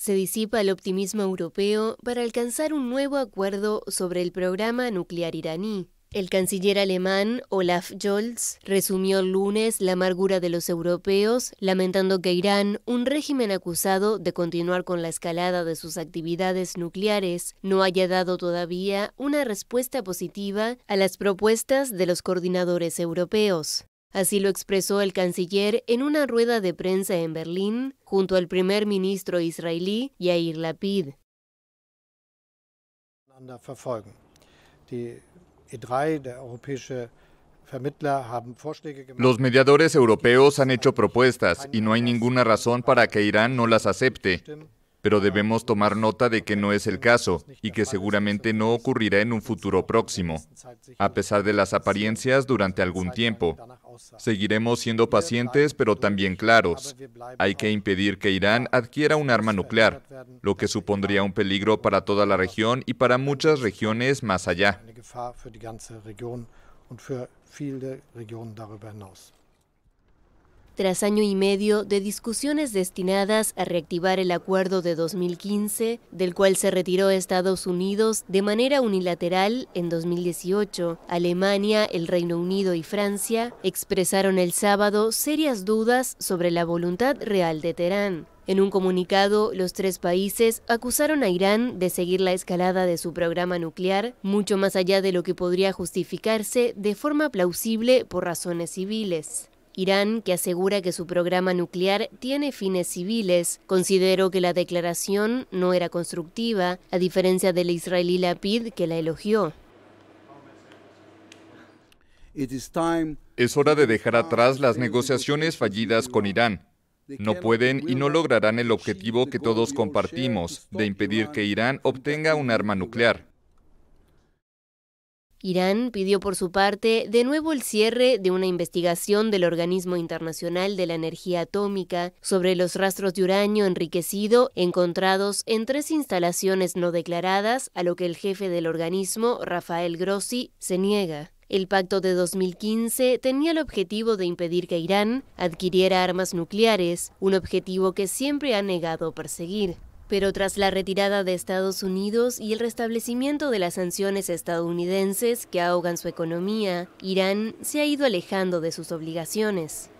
se disipa el optimismo europeo para alcanzar un nuevo acuerdo sobre el programa nuclear iraní. El canciller alemán Olaf Scholz resumió el lunes la amargura de los europeos, lamentando que Irán, un régimen acusado de continuar con la escalada de sus actividades nucleares, no haya dado todavía una respuesta positiva a las propuestas de los coordinadores europeos. Así lo expresó el canciller en una rueda de prensa en Berlín junto al primer ministro israelí Yair Lapid. E Los mediadores europeos han hecho propuestas y no hay ninguna razón para que Irán no las acepte, pero debemos tomar nota de que no es el caso y que seguramente no ocurrirá en un futuro próximo, a pesar de las apariencias durante algún tiempo, Seguiremos siendo pacientes, pero también claros. Hay que impedir que Irán adquiera un arma nuclear, lo que supondría un peligro para toda la región y para muchas regiones más allá. Tras año y medio de discusiones destinadas a reactivar el acuerdo de 2015, del cual se retiró Estados Unidos de manera unilateral en 2018, Alemania, el Reino Unido y Francia expresaron el sábado serias dudas sobre la voluntad real de Teherán. En un comunicado, los tres países acusaron a Irán de seguir la escalada de su programa nuclear mucho más allá de lo que podría justificarse de forma plausible por razones civiles. Irán, que asegura que su programa nuclear tiene fines civiles, consideró que la declaración no era constructiva, a diferencia del israelí Lapid, que la elogió. Es hora de dejar atrás las negociaciones fallidas con Irán. No pueden y no lograrán el objetivo que todos compartimos, de impedir que Irán obtenga un arma nuclear. Irán pidió por su parte de nuevo el cierre de una investigación del Organismo Internacional de la Energía Atómica sobre los rastros de uranio enriquecido encontrados en tres instalaciones no declaradas, a lo que el jefe del organismo, Rafael Grossi, se niega. El pacto de 2015 tenía el objetivo de impedir que Irán adquiriera armas nucleares, un objetivo que siempre ha negado perseguir. Pero tras la retirada de Estados Unidos y el restablecimiento de las sanciones estadounidenses que ahogan su economía, Irán se ha ido alejando de sus obligaciones.